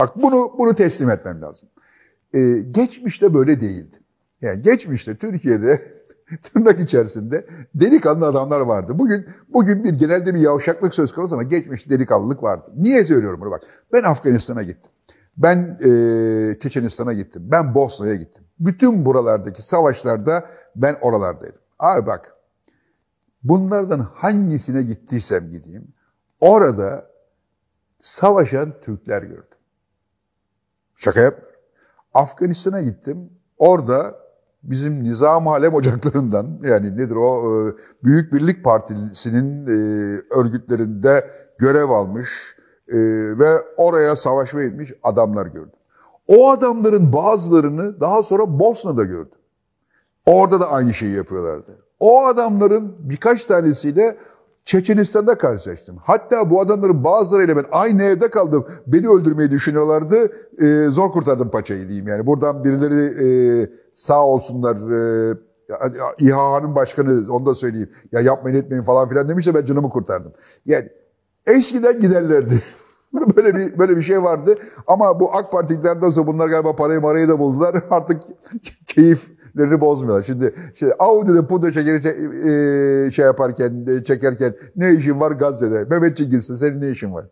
Bak bunu bunu teslim etmem lazım. Ee, geçmişte böyle değildi. Yani geçmişte Türkiye'de tırnak içerisinde delikanlı adamlar vardı. Bugün bugün bir genelde bir yavşaklık söz konusu ama geçmiş delikanlılık vardı. Niye söylüyorum bunu bak. Ben Afganistan'a gittim. Ben e, Çeçenistan'a gittim. Ben Bosna'ya gittim. Bütün buralardaki savaşlarda ben oralardaydım. Abi bak bunlardan hangisine gittiysem gideyim orada savaşan Türkler gördüm. Şaka yapmıyorum. Afganistan'a gittim. Orada bizim nizam alem ocaklarından yani nedir o e, Büyük Birlik Partisi'nin e, örgütlerinde görev almış e, ve oraya savaşma gitmiş adamlar gördüm. O adamların bazılarını daha sonra Bosna'da gördüm. Orada da aynı şeyi yapıyorlardı. O adamların birkaç tanesiyle Çeçenistan'da karşılaştım. Hatta bu adamların bazılarıyla ben aynı evde kaldım. Beni öldürmeyi düşünüyorlardı. E, zor kurtardım paçayı diyeyim yani. Buradan birileri e, sağ olsunlar e, İHA'nın başkanı onu da söyleyeyim. Ya yapmayın etmeyin falan filan demiş de ben canımı kurtardım. Yani eskiden giderlerdi. böyle bir böyle bir şey vardı. Ama bu AK Partililerden sonra bunlar galiba parayı marayı da buldular. Artık keyif ritmleri bozmuyorlar. Şimdi işte Audi'de pudra şekeri çe- e, şey yaparken, e, çekerken ne işin var Gazze'de? Mehmetçi gitsin senin ne işin var?